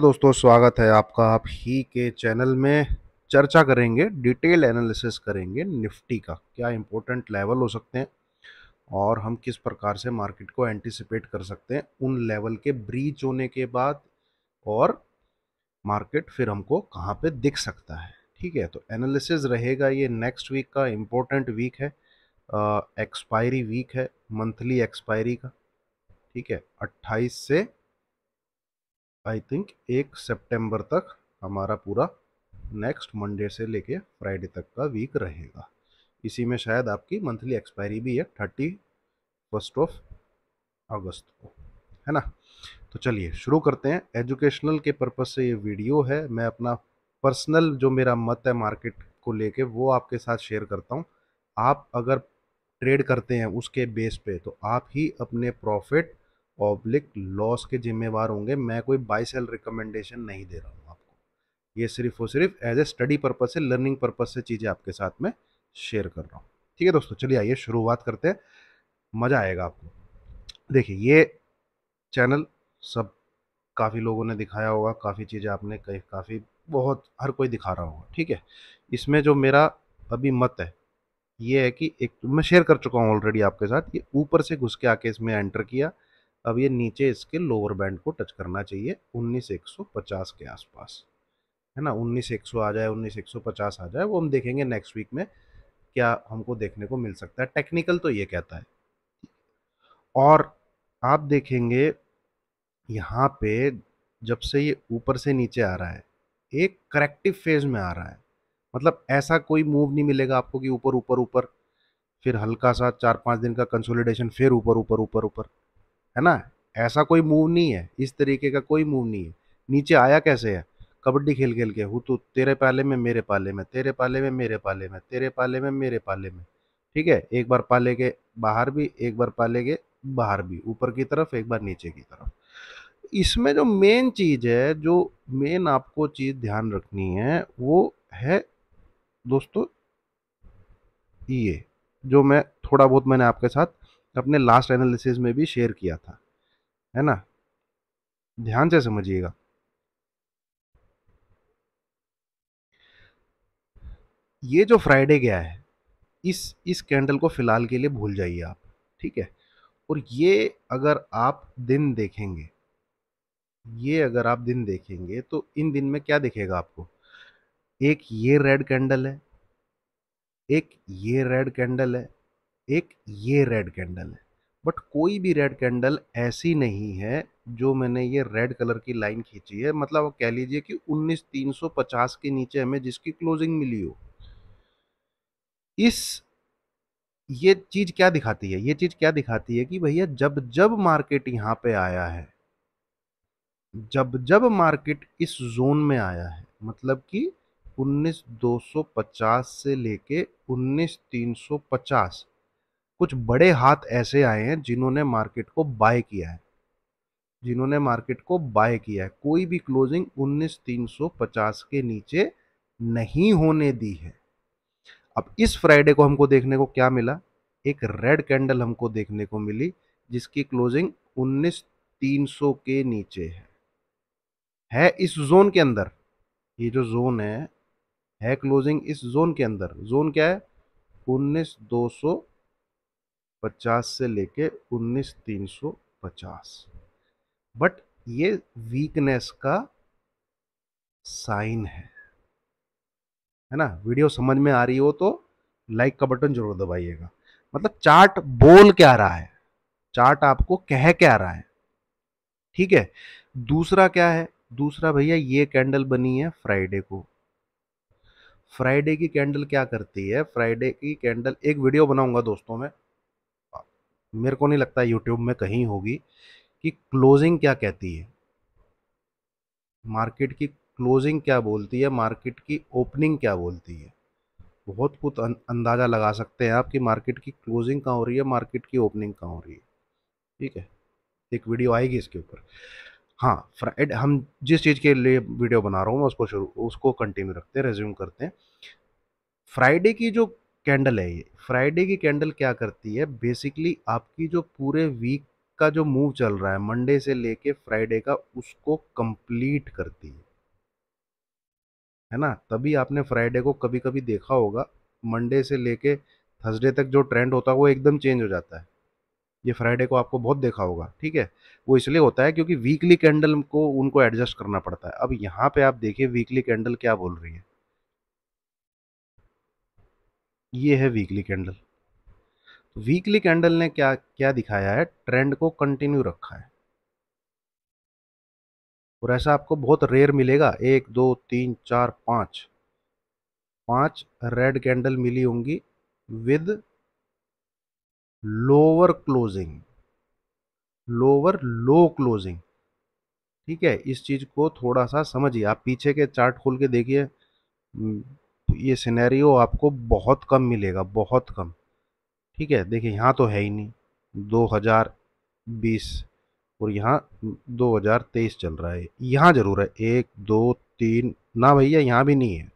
दोस्तों स्वागत है आपका आप ही के चैनल में चर्चा करेंगे डिटेल एनालिसिस करेंगे निफ्टी का क्या इंपॉर्टेंट लेवल हो सकते हैं और हम किस प्रकार से मार्केट को एंटिसिपेट कर सकते हैं उन लेवल के ब्रीच होने के बाद और मार्केट फिर हमको कहाँ पे दिख सकता है ठीक है तो एनालिसिस रहेगा ये नेक्स्ट वीक का इम्पोर्टेंट वीक है एक्सपायरी वीक है मंथली एक्सपायरी का ठीक है अट्ठाईस से आई थिंक एक सितंबर तक हमारा पूरा नेक्स्ट मंडे से लेके फ्राइडे तक का वीक रहेगा इसी में शायद आपकी मंथली एक्सपायरी भी है थर्टी फर्स्ट ऑफ अगस्त को है ना तो चलिए शुरू करते हैं एजुकेशनल के पर्पज़ से ये वीडियो है मैं अपना पर्सनल जो मेरा मत है मार्केट को लेके वो आपके साथ शेयर करता हूँ आप अगर ट्रेड करते हैं उसके बेस पे तो आप ही अपने प्रॉफिट ऑब्लिक लॉस के जिम्मेवार होंगे मैं कोई बाई सेल रिकमेंडेशन नहीं दे रहा हूँ आपको ये सिर्फ और सिर्फ एज ए स्टडी पर्पज से लर्निंग पर्पज से चीज़ें आपके साथ में शेयर कर रहा हूँ ठीक है दोस्तों चलिए आइए शुरुआत करते हैं मज़ा आएगा आपको देखिए ये चैनल सब काफ़ी लोगों ने दिखाया होगा काफ़ी चीज़ें आपने कई काफ़ी बहुत हर कोई दिखा रहा होगा ठीक है इसमें जो मेरा अभी मत है ये है कि एक मैं शेयर कर चुका हूँ ऑलरेडी आपके साथ ये ऊपर से घुस के आके इसमें एंटर किया अब ये नीचे इसके लोअर बैंड को टच करना चाहिए 19150 के आसपास है ना 19100 आ जाए 19150 आ जाए वो हम देखेंगे नेक्स्ट वीक में क्या हमको देखने को मिल सकता है टेक्निकल तो ये कहता है और आप देखेंगे यहाँ पे जब से ये ऊपर से नीचे आ रहा है एक करेक्टिव फेज में आ रहा है मतलब ऐसा कोई मूव नहीं मिलेगा आपको कि ऊपर ऊपर ऊपर फिर हल्का सा चार पाँच दिन का कंसोलिडेशन फिर ऊपर ऊपर ऊपर ऊपर है ना ऐसा कोई मूव नहीं है इस तरीके का कोई मूव नहीं है नीचे आया कैसे है कबड्डी खेल खेल के हूँ तो तेरे पाले में मेरे पाले में तेरे पाले में मेरे पाले में तेरे पाले में मेरे पाले में ठीक है एक बार पाले के बाहर भी एक बार पाले के बाहर भी ऊपर की तरफ एक बार नीचे की तरफ इसमें जो मेन चीज़ है जो मेन आपको चीज़ ध्यान रखनी है वो है दोस्तों ये जो मैं थोड़ा बहुत मैंने आपके साथ अपने लास्ट एनालिसिस में भी शेयर किया था है ना ध्यान से समझिएगा ये जो फ्राइडे गया है इस इस कैंडल को फिलहाल के लिए भूल जाइए आप ठीक है और ये अगर आप दिन देखेंगे ये अगर आप दिन देखेंगे तो इन दिन में क्या दिखेगा आपको एक ये रेड कैंडल है एक ये रेड कैंडल है एक ये रेड कैंडल है बट कोई भी रेड कैंडल ऐसी नहीं है जो मैंने ये रेड कलर की लाइन खींची है मतलब कह लीजिए कि 19350 के नीचे हमें जिसकी क्लोजिंग मिली हो इस ये चीज़ क्या दिखाती है ये चीज़ क्या दिखाती है कि भैया जब जब मार्केट यहाँ पे आया है जब जब मार्केट इस जोन में आया है मतलब कि 19250 से लेके 19350 कुछ बड़े हाथ ऐसे आए हैं जिन्होंने मार्केट को बाय किया है जिन्होंने मार्केट को बाय किया है कोई भी क्लोजिंग उन्नीस के नीचे नहीं होने दी है अब इस फ्राइडे को हमको देखने को क्या मिला एक रेड कैंडल हमको देखने को मिली जिसकी क्लोजिंग उन्नीस के नीचे है है इस जोन के अंदर ये जो जोन है है क्लोजिंग इस जोन के अंदर जोन क्या है उन्नीस दो सौ पचास से लेके उन्नीस तीन सौ पचास बट ये वीकनेस का साइन है है ना वीडियो समझ में आ रही हो तो लाइक का बटन जरूर दबाइएगा मतलब चार्ट बोल के आ रहा है चार्ट आपको कह के आ रहा है ठीक है दूसरा क्या है दूसरा भैया ये कैंडल बनी है फ्राइडे को फ्राइडे की कैंडल क्या करती है फ्राइडे की कैंडल एक वीडियो बनाऊंगा दोस्तों मैं मेरे को नहीं लगता यूट्यूब में कहीं होगी कि क्लोजिंग क्या कहती है मार्केट की क्लोजिंग क्या बोलती है मार्केट की ओपनिंग क्या बोलती है बहुत कुछ अं-, अंदाज़ा लगा सकते हैं आप कि मार्केट की क्लोजिंग कहाँ हो रही है मार्केट की ओपनिंग कहाँ हो रही है ठीक है एक वीडियो आएगी इसके ऊपर हाँ फ्राइड हम जिस चीज़ के लिए वीडियो बना रहा हूँ मैं उसको शुरू उसको कंटिन्यू रखते हैं रेज्यूम करते हैं फ्राइडे की जो कैंडल है ये फ्राइडे की कैंडल क्या करती है बेसिकली आपकी जो पूरे वीक का जो मूव चल रहा है मंडे से लेके फ्राइडे का उसको कंप्लीट करती है है ना तभी आपने फ्राइडे को कभी कभी देखा होगा मंडे से लेके थर्सडे तक जो ट्रेंड होता है वो एकदम चेंज हो जाता है ये फ्राइडे को आपको बहुत देखा होगा ठीक है वो इसलिए होता है क्योंकि वीकली कैंडल को उनको एडजस्ट करना पड़ता है अब यहाँ पे आप देखिए वीकली कैंडल क्या बोल रही है ये है वीकली कैंडल तो वीकली कैंडल ने क्या क्या दिखाया है ट्रेंड को कंटिन्यू रखा है और ऐसा आपको बहुत रेयर मिलेगा एक दो तीन चार पाँच पांच रेड कैंडल मिली होंगी with lower closing lower low closing ठीक है इस चीज़ को थोड़ा सा समझिए आप पीछे के चार्ट खोल के देखिए हम्म, ये सिनेरियो आपको बहुत कम मिलेगा बहुत कम ठीक है देखिए यहाँ तो है ही नहीं 2020 और यहाँ 2023 चल रहा है यहाँ ज़रूर है एक दो तीन ना भैया यहाँ भी नहीं है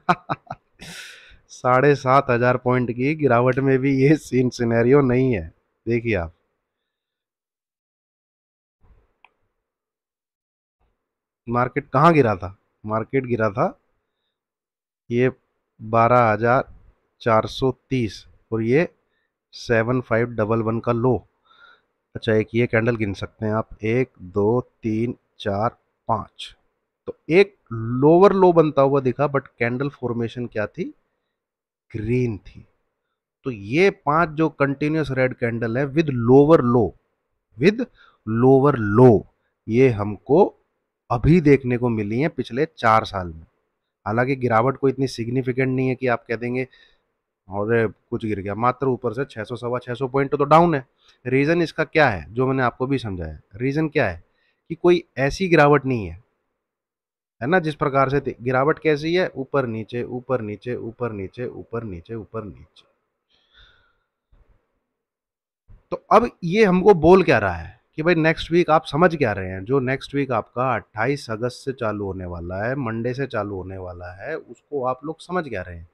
साढ़े सात हज़ार पॉइंट की गिरावट में भी ये सीन सिनेरियो नहीं है देखिए आप मार्केट कहाँ गिरा था मार्केट गिरा था ये बारह हज़ार चार सौ तीस और ये सेवन फाइव डबल वन का लो अच्छा एक ये कैंडल गिन सकते हैं आप एक दो तीन चार पाँच तो एक लोअर लो बनता हुआ दिखा बट कैंडल फॉर्मेशन क्या थी ग्रीन थी तो ये पांच जो कंटिन्यूस रेड कैंडल है with lower low with lower low ये हमको अभी देखने को मिली है पिछले चार साल में हालांकि गिरावट कोई इतनी सिग्निफिकेंट नहीं है कि आप कह देंगे और कुछ गिर गया मात्र ऊपर से 600 सवा 600 पॉइंट तो डाउन है रीज़न इसका क्या है जो मैंने आपको भी समझाया रीज़न क्या है कि कोई ऐसी गिरावट नहीं है है ना जिस प्रकार से गिरावट कैसी है ऊपर नीचे ऊपर नीचे ऊपर नीचे ऊपर नीचे ऊपर नीचे तो अब ये हमको बोल क्या रहा है कि भाई नेक्स्ट वीक आप समझ क्या रहे हैं जो नेक्स्ट वीक आपका 28 अगस्त से चालू होने वाला है मंडे से चालू होने वाला है उसको आप लोग समझ क्या रहे हैं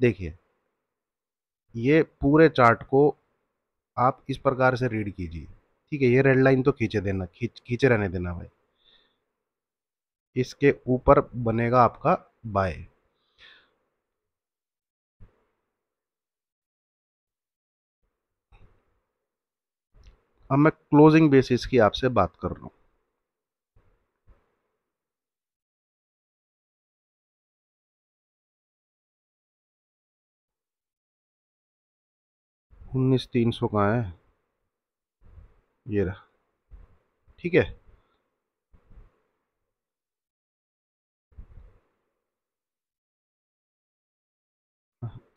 देखिए ये पूरे चार्ट को आप इस प्रकार से रीड कीजिए ठीक है ये रेड लाइन तो खींचे देना खींच खींचे रहने देना भाई इसके ऊपर बनेगा आपका बाय अब मैं क्लोजिंग बेसिस की आपसे बात कर रहा हूँ उन्नीस तीन सौ कहाँ है ये रहा ठीक है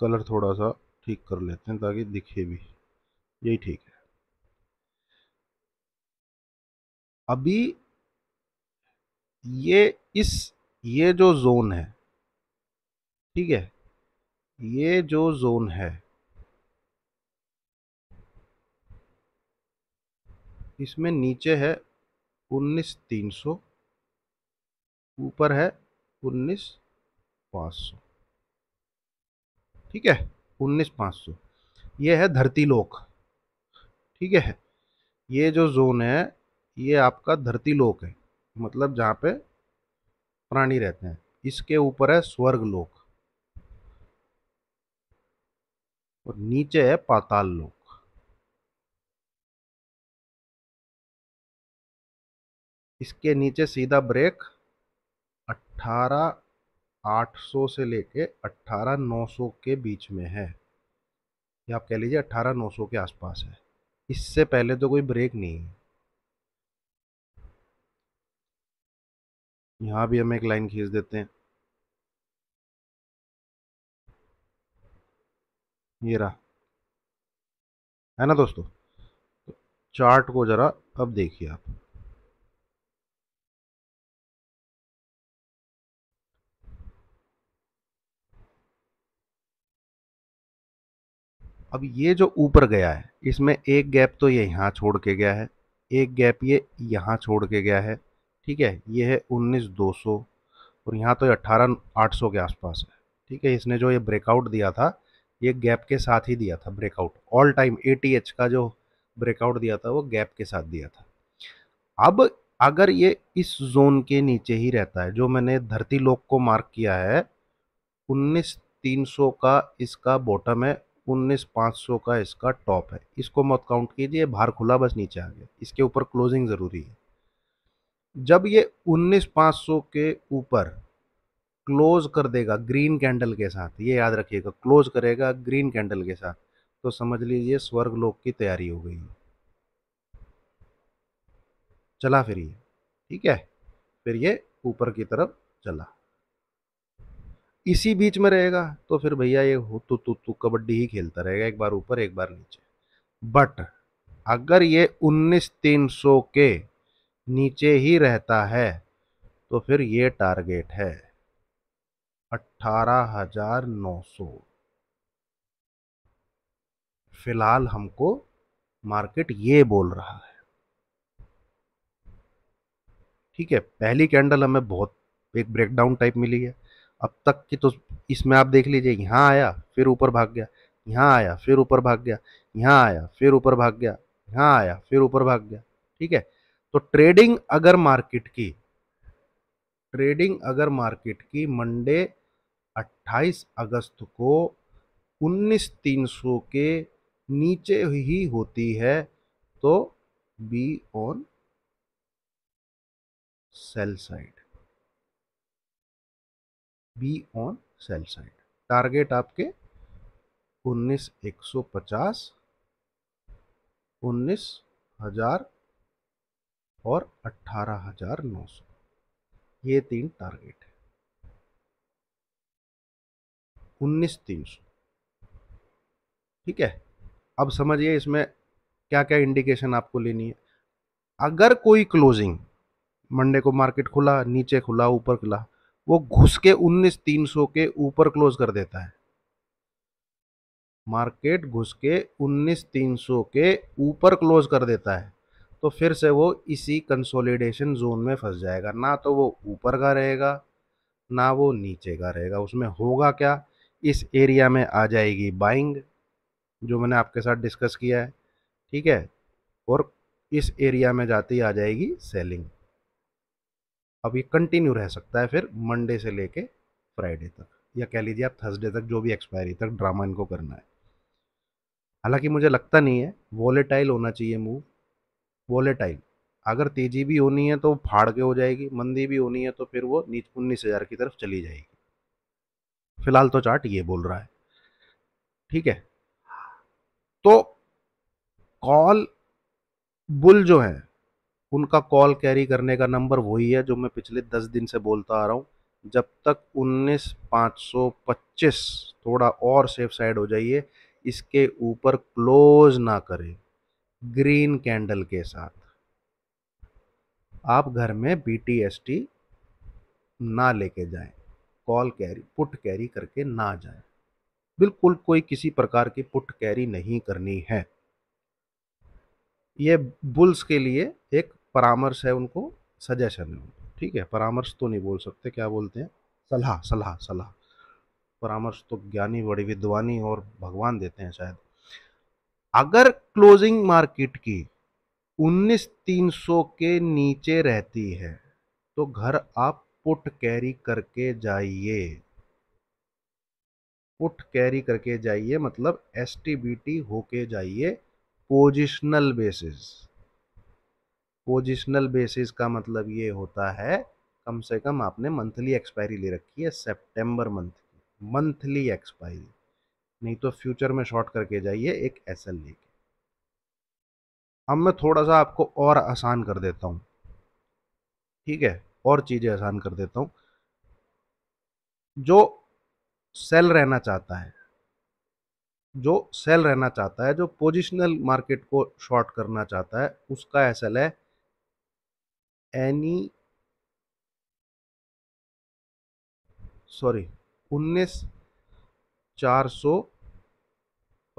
कलर थोड़ा सा ठीक कर लेते हैं ताकि दिखे भी यही ठीक है अभी ये इस ये जो जोन है ठीक है ये जो जोन है इसमें नीचे है उन्नीस तीन सौ ऊपर है उन्नीस पाँच सौ ठीक है उन्नीस पाँच सौ ये है धरती लोक ठीक है ये जो जोन है ये आपका धरती लोक है मतलब जहाँ पे प्राणी रहते हैं इसके ऊपर है स्वर्ग लोक और नीचे है पाताल लोक इसके नीचे सीधा ब्रेक सौ से लेके सौ के बीच में है या आप कह लीजिए सौ के आसपास है इससे पहले तो कोई ब्रेक नहीं है यहाँ भी हम एक लाइन खींच देते हैं ये रहा है ना दोस्तों तो चार्ट को ज़रा अब देखिए आप अब ये जो ऊपर गया है इसमें एक गैप तो ये यहां छोड़ के गया है एक गैप ये यहां छोड़ के गया है ठीक है ये है उन्नीस दो सौ और यहाँ तो अट्ठारह आठ सौ के आसपास है ठीक है इसने जो ये ब्रेकआउट दिया था ये गैप के साथ ही दिया था ब्रेकआउट ऑल टाइम ए का जो ब्रेकआउट दिया था वो गैप के साथ दिया था अब अगर ये इस जोन के नीचे ही रहता है जो मैंने धरती लोक को मार्क किया है उन्नीस तीन सौ का इसका बॉटम है उन्नीस पाँच सौ का इसका टॉप है इसको मत काउंट कीजिए बाहर खुला बस नीचे आ गया इसके ऊपर क्लोजिंग ज़रूरी है जब ये 19500 के ऊपर क्लोज कर देगा ग्रीन कैंडल के साथ ये याद रखिएगा क्लोज करेगा ग्रीन कैंडल के साथ तो समझ लीजिए स्वर्ग लोक की तैयारी हो गई चला फिर ये ठीक है फिर ये ऊपर की तरफ चला इसी बीच में रहेगा तो फिर भैया ये हो तो तू तू कबड्डी ही खेलता रहेगा एक बार ऊपर एक बार नीचे बट अगर ये उन्नीस तीन सौ के नीचे ही रहता है तो फिर ये टारगेट है अट्ठारह हजार नौ सौ फिलहाल हमको मार्केट ये बोल रहा है ठीक है पहली कैंडल हमें बहुत एक ब्रेकडाउन टाइप मिली है अब तक की तो इसमें आप देख लीजिए यहाँ आया फिर ऊपर भाग गया यहाँ आया फिर ऊपर भाग गया यहाँ आया फिर ऊपर भाग गया यहाँ आया फिर ऊपर भाग गया ठीक है तो ट्रेडिंग अगर मार्केट की ट्रेडिंग अगर मार्केट की मंडे 28 अगस्त को उन्नीस तीन सौ के नीचे ही होती है तो be on sell side be on sell side target आपके उन्नीस एक सौ पचास उन्नीस हजार और 18,900 ये तीन टारगेट है उन्नीस तीन सौ ठीक है अब समझिए इसमें क्या क्या इंडिकेशन आपको लेनी है अगर कोई क्लोजिंग मंडे को मार्केट खुला नीचे खुला ऊपर खुला वो घुस के उन्नीस तीन सौ के ऊपर क्लोज कर देता है मार्केट घुस के उन्नीस तीन सौ के ऊपर क्लोज कर देता है तो फिर से वो इसी कंसोलिडेशन जोन में फंस जाएगा ना तो वो ऊपर का रहेगा ना वो नीचे का रहेगा उसमें होगा क्या इस एरिया में आ जाएगी बाइंग जो मैंने आपके साथ डिस्कस किया है ठीक है और इस एरिया में जाती आ जाएगी सेलिंग अब ये कंटिन्यू रह सकता है फिर मंडे से लेके फ्राइडे तक या कह लीजिए आप थर्सडे तक जो भी एक्सपायरी तक ड्रामा इनको करना है हालांकि मुझे लगता नहीं है वॉलेटाइल होना चाहिए मूव वॉलेटाइल अगर तेज़ी भी होनी है तो फाड़ के हो जाएगी मंदी भी होनी है तो फिर वो नीच उन्नीस हज़ार की तरफ चली जाएगी फिलहाल तो चार्ट ये बोल रहा है ठीक है तो कॉल बुल जो है उनका कॉल कैरी करने का नंबर वही है जो मैं पिछले दस दिन से बोलता आ रहा हूँ जब तक उन्नीस पाँच सौ पच्चीस थोड़ा और सेफ साइड हो जाइए इसके ऊपर क्लोज ना करें ग्रीन कैंडल के साथ आप घर में बी टी एस टी ना लेके जाएं कॉल कैरी पुट कैरी करके ना जाएं बिल्कुल कोई किसी प्रकार की पुट कैरी नहीं करनी है ये बुल्स के लिए एक परामर्श है उनको सजेशन है ठीक है परामर्श तो नहीं बोल सकते क्या बोलते हैं सलाह सलाह सलाह परामर्श तो ज्ञानी बड़ी विद्वानी और भगवान देते हैं शायद अगर क्लोजिंग मार्केट की 19300 के नीचे रहती है तो घर आप पुट कैरी करके जाइए पुट कैरी करके जाइए मतलब एस टी होके जाइए पोजिशनल बेसिस पोजिशनल बेसिस का मतलब ये होता है कम से कम आपने मंथली एक्सपायरी ले रखी है सितंबर मंथ की मंथली एक्सपायरी नहीं तो फ्यूचर में शॉर्ट करके जाइए एक एस एल लेके अब मैं थोड़ा सा आपको और आसान कर देता हूँ ठीक है और चीज़ें आसान कर देता हूँ जो सेल रहना चाहता है जो सेल रहना चाहता है जो पोजिशनल मार्केट को शॉर्ट करना चाहता है उसका एस एल है एनी सॉरी उन्नीस चार सौ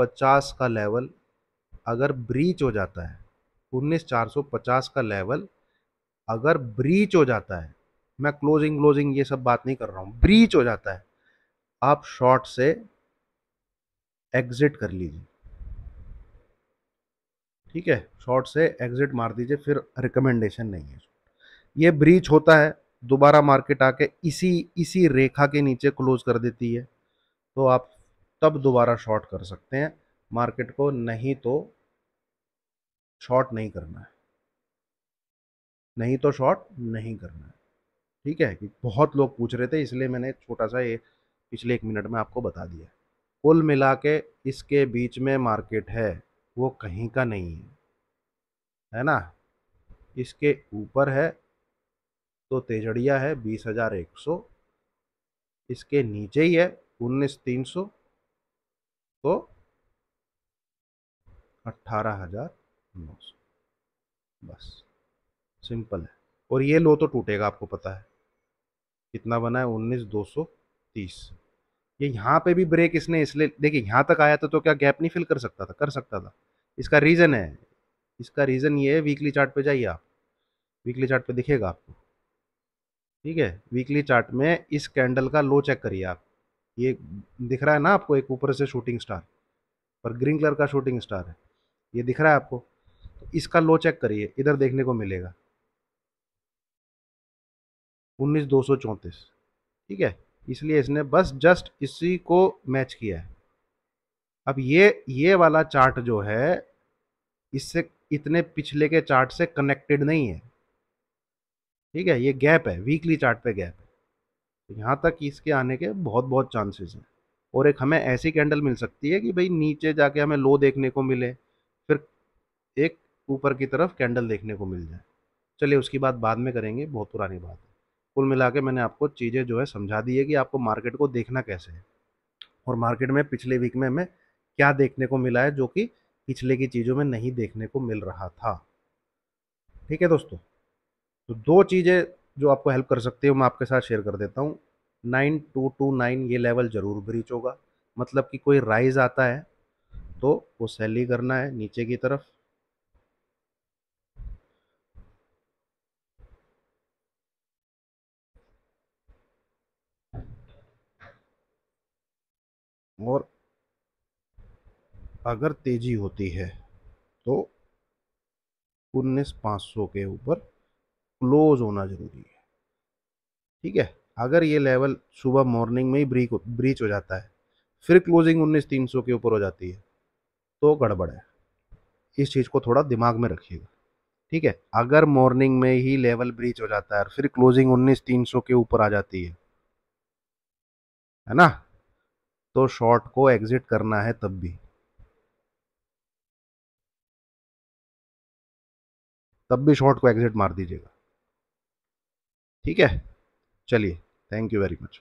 1950 का लेवल अगर ब्रीच हो जाता है 19,450 का लेवल अगर ब्रीच हो जाता है मैं क्लोजिंग क्लोजिंग ये सब बात नहीं कर रहा हूँ ब्रीच हो जाता है आप शॉर्ट से एग्जिट कर लीजिए ठीक है शॉर्ट से एग्जिट मार दीजिए फिर रिकमेंडेशन नहीं है ये ब्रीच होता है दोबारा मार्केट आके इसी इसी रेखा के नीचे क्लोज कर देती है तो आप तब दोबारा शॉर्ट कर सकते हैं मार्केट को नहीं तो शॉर्ट नहीं करना है नहीं तो शॉर्ट नहीं करना है ठीक है कि बहुत लोग पूछ रहे थे इसलिए मैंने छोटा सा ये पिछले एक मिनट में आपको बता दिया कुल मिला के इसके बीच में मार्केट है वो कहीं का नहीं है है ना इसके ऊपर है तो तेजड़िया है बीस हज़ार एक सौ इसके नीचे ही है उन्नीस तीन सौ तो अट्ठारह हजार नौ सौ बस सिंपल है और ये लो तो टूटेगा आपको पता है कितना बना है उन्नीस दो सौ तीस ये यहाँ पे भी ब्रेक इसने इसलिए देखिए यहाँ तक आया था तो क्या गैप नहीं फिल कर सकता था कर सकता था इसका रीज़न है इसका रीज़न ये है वीकली चार्ट पे जाइए आप वीकली चार्ट पे दिखेगा आपको ठीक है वीकली चार्ट में इस कैंडल का लो चेक करिए आप ये दिख रहा है ना आपको एक ऊपर से शूटिंग स्टार और ग्रीन कलर का शूटिंग स्टार है ये दिख रहा है आपको तो इसका लो चेक करिए इधर देखने को मिलेगा उन्नीस दो सौ चौंतीस ठीक है इसलिए इसने बस जस्ट इसी को मैच किया है अब ये ये वाला चार्ट जो है इससे इतने पिछले के चार्ट से कनेक्टेड नहीं है ठीक है ये गैप है वीकली चार्ट पे गैप है यहाँ तक इसके आने के बहुत बहुत चांसेस हैं और एक हमें ऐसी कैंडल मिल सकती है कि भाई नीचे जाके हमें लो देखने को मिले फिर एक ऊपर की तरफ कैंडल देखने को मिल जाए चलिए उसकी बात बाद में करेंगे बहुत पुरानी बात है कुल मिला के मैंने आपको चीज़ें जो है समझा दी है कि आपको मार्केट को देखना कैसे है और मार्केट में पिछले वीक में हमें क्या देखने को मिला है जो कि पिछले की चीज़ों में नहीं देखने को मिल रहा था ठीक है दोस्तों तो दो चीज़ें जो आपको हेल्प कर सकती है मैं आपके साथ शेयर कर देता हूँ नाइन टू टू नाइन ये लेवल ज़रूर ब्रीच होगा मतलब कि कोई राइज आता है तो वो ही करना है नीचे की तरफ और अगर तेज़ी होती है तो उन्नीस पाँच सौ के ऊपर क्लोज होना ज़रूरी है ठीक है अगर ये लेवल सुबह मॉर्निंग में ही ब्रीक ब्रीच हो जाता है फिर क्लोजिंग उन्नीस तीन सौ के ऊपर हो जाती है तो गड़बड़ है इस चीज़ को थोड़ा दिमाग में रखिएगा ठीक है अगर मॉर्निंग में ही लेवल ब्रीच हो जाता है और फिर क्लोजिंग उन्नीस तीन सौ के ऊपर आ जाती है है ना तो शॉर्ट को एग्जिट करना है तब भी तब भी शॉर्ट को एग्जिट मार दीजिएगा ठीक है चलिए थैंक यू वेरी मच